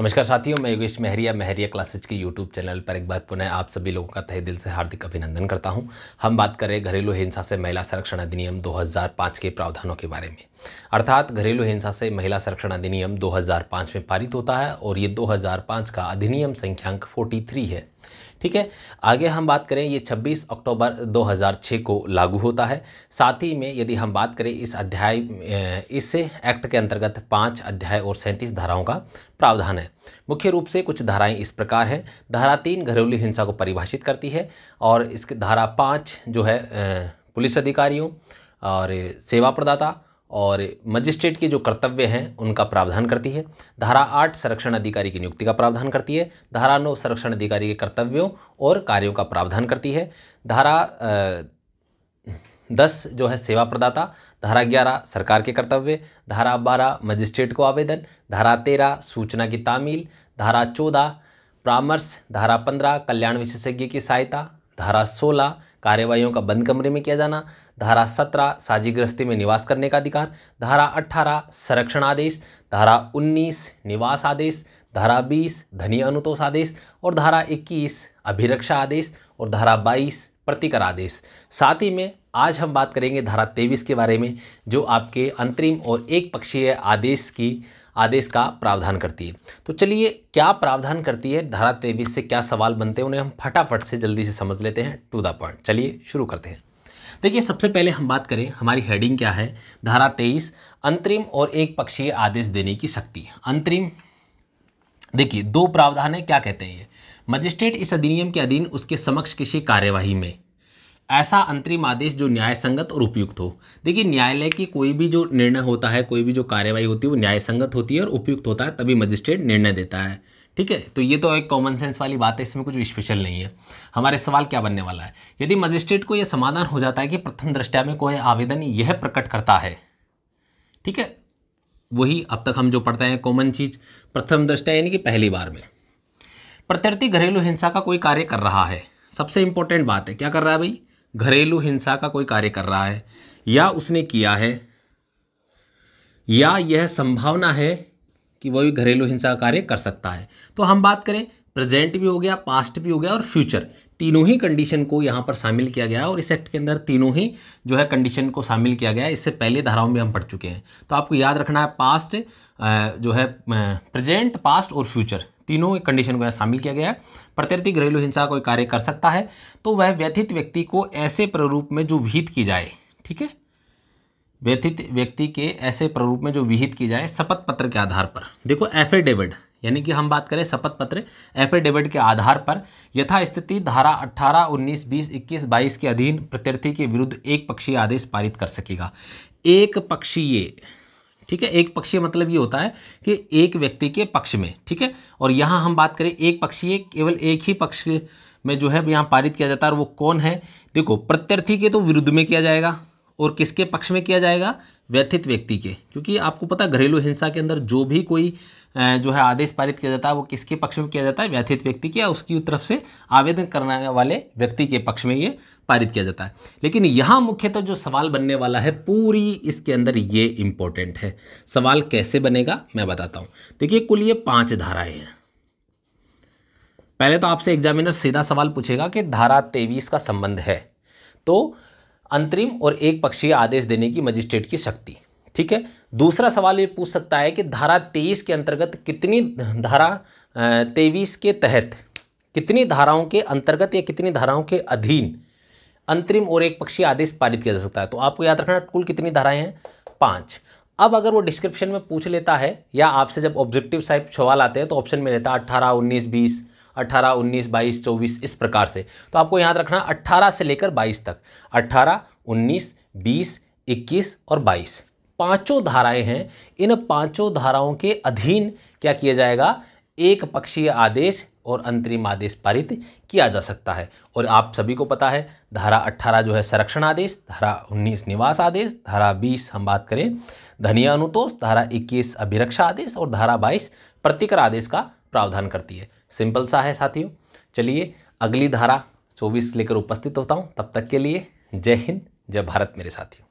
नमस्कार साथियों मैं योगेश मेहरिया मेहरिया क्लासेज के यूट्यूब चैनल पर एक बार पुनः आप सभी लोगों का तहे दिल से हार्दिक अभिनंदन करता हूं हम बात करें घरेलू हिंसा से महिला संरक्षण अधिनियम 2005 के प्रावधानों के बारे में अर्थात घरेलू हिंसा से महिला संरक्षण अधिनियम 2005 में पारित होता है और ये 2005 का अधिनियम संख्यांक 43 है ठीक है आगे हम बात करें ये 26 अक्टूबर 2006 को लागू होता है साथ ही में यदि हम बात करें इस अध्याय इस एक्ट के अंतर्गत पाँच अध्याय और सैंतीस धाराओं का प्रावधान है मुख्य रूप से कुछ धाराएं इस प्रकार हैं धारा तीन घरेलू हिंसा को परिभाषित करती है और इसके धारा पाँच जो है पुलिस अधिकारियों और सेवा प्रदाता और मजिस्ट्रेट के जो कर्तव्य हैं उनका प्रावधान करती है धारा आठ संरक्षण अधिकारी की नियुक्ति का प्रावधान करती है धारा नौ संरक्षण अधिकारी के कर्तव्यों और कार्यों का प्रावधान करती है धारा दस जो है सेवा प्रदाता धारा ग्यारह सरकार के कर्तव्य धारा बारह मजिस्ट्रेट को आवेदन धारा तेरह सूचना की तामील धारा चौदह परामर्श धारा पंद्रह कल्याण विशेषज्ञ की सहायता धारा सोलह कार्यवाहियों का बंद कमरे में किया जाना धारा सत्रह साजिग्रस्ती में निवास करने का अधिकार धारा अट्ठारह संरक्षण आदेश धारा उन्नीस निवास आदेश धारा बीस धनी अनुतोष आदेश और धारा इक्कीस अभिरक्षा आदेश और धारा बाईस प्रतिकर आदेश साथ ही में आज हम बात करेंगे धारा तेईस के बारे में जो आपके अंतरिम और एक पक्षीय आदेश की आदेश का प्रावधान करती है तो चलिए क्या प्रावधान करती है धारा तेईस से क्या सवाल बनते हैं उन्हें हम फटाफट से जल्दी से समझ लेते हैं टू द पॉइंट चलिए शुरू करते हैं देखिए सबसे पहले हम बात करें हमारी हेडिंग क्या है धारा तेईस अंतरिम और एक पक्षीय आदेश देने की शक्ति अंतरिम देखिए दो प्रावधान है क्या कहते हैं ये मजिस्ट्रेट इस अधिनियम के अधीन उसके समक्ष किसी कार्यवाही में ऐसा अंतरिम आदेश जो न्याय संगत और उपयुक्त हो देखिए न्यायालय की कोई भी जो निर्णय होता है कोई भी जो कार्यवाही होती है वो न्याय संगत होती है और उपयुक्त होता है तभी मजिस्ट्रेट निर्णय देता है ठीक है तो ये तो एक कॉमन सेंस वाली बात है इसमें कुछ स्पेशल नहीं है हमारे सवाल क्या बनने वाला है यदि मजिस्ट्रेट को यह समाधान हो जाता है कि प्रथम दृष्टया में कोई आवेदन यह प्रकट करता है ठीक है वही अब तक हम जो पढ़ते हैं कॉमन चीज़ प्रथम दृष्टया यानी कि पहली बार में प्रत्यर्थी घरेलू हिंसा का कोई कार्य कर रहा है सबसे इंपॉर्टेंट बात है क्या कर रहा है भाई घरेलू हिंसा का कोई कार्य कर रहा है या उसने किया है या यह संभावना है कि वह भी घरेलू हिंसा का कार्य कर सकता है तो हम बात करें प्रेजेंट भी हो गया पास्ट भी हो गया और फ्यूचर तीनों ही कंडीशन को यहाँ पर शामिल किया गया और इस एक्ट के अंदर तीनों ही जो है कंडीशन को शामिल किया गया है इससे पहले धाराओं में हम पढ़ चुके हैं तो आपको याद रखना है पास्ट जो है प्रेजेंट पास्ट और फ्यूचर तीनों कंडीशन को यहाँ शामिल किया गया है प्रत्यर्थी घरेलू हिंसा कोई कार्य कर सकता है तो वह व्यथित व्यक्ति को ऐसे प्रारूप में जो विहित की जाए ठीक है व्यथित व्यक्ति के ऐसे प्रारूप में जो विहित की जाए शपथ पत्र के आधार पर देखो एफिडेविड यानी कि हम बात करें शपथ पत्र एफिडेविड के आधार पर यथास्थिति धारा 18, 19, 20, 21, 22 के अधीन प्रत्यर्थी के विरुद्ध एक पक्षीय आदेश पारित कर सकेगा एक पक्षीय ठीक है एक पक्षीय मतलब ये होता है कि एक व्यक्ति के पक्ष में ठीक है और यहाँ हम बात करें एक पक्षीय केवल एक ही पक्ष में जो है यहाँ पारित किया जाता है और वो कौन है देखो प्रत्यर्थी के तो विरुद्ध में किया जाएगा और किसके पक्ष में किया जाएगा व्यथित व्यक्ति के क्योंकि आपको पता घरेलू हिंसा के अंदर जो भी कोई जो है आदेश पारित किया जाता है वो किसके पक्ष में किया जाता है व्यथित व्यक्ति के या उसकी तरफ से आवेदन करने वाले व्यक्ति के पक्ष में ये पारित किया जाता है लेकिन यहाँ मुख्यतः तो जो सवाल बनने वाला है पूरी इसके अंदर ये इम्पोर्टेंट है सवाल कैसे बनेगा मैं बताता हूँ देखिए कुल ये पाँच धाराएँ हैं पहले तो आपसे एग्जामिनर सीधा सवाल पूछेगा कि धारा तेईस का संबंध है तो अंतरिम और एक पक्षीय आदेश देने की मजिस्ट्रेट की शक्ति ठीक है दूसरा सवाल ये पूछ सकता है कि धारा तेईस के अंतर्गत कितनी धारा तेईस के तहत कितनी धाराओं के अंतर्गत या कितनी धाराओं के अधीन अंतरिम और एक पक्षीय आदेश पारित किया जा सकता है तो आपको याद रखना कुल कितनी धाराएं हैं पाँच अब अगर वो डिस्क्रिप्शन में पूछ लेता है या आपसे जब ऑब्जेक्टिव साइप सवाल आते हैं तो ऑप्शन में रहता है अट्ठारह उन्नीस बीस अट्ठारह उन्नीस बाईस चौबीस इस प्रकार से तो आपको याद रखना अट्ठारह से लेकर बाईस तक अट्ठारह उन्नीस बीस इक्कीस और बाईस पांचों धाराएं हैं इन पांचों धाराओं के अधीन क्या किया जाएगा एक पक्षीय आदेश और अंतरिम आदेश पारित किया जा सकता है और आप सभी को पता है धारा 18 जो है संरक्षण आदेश धारा 19 निवास आदेश धारा 20 हम बात करें धनिया अनुतोष धारा 21 अभिरक्षा आदेश और धारा 22 प्रतिकर आदेश का प्रावधान करती है सिंपल सा है साथियों चलिए अगली धारा चौबीस लेकर उपस्थित होता हूँ तब तक के लिए जय हिंद जय भारत मेरे साथियों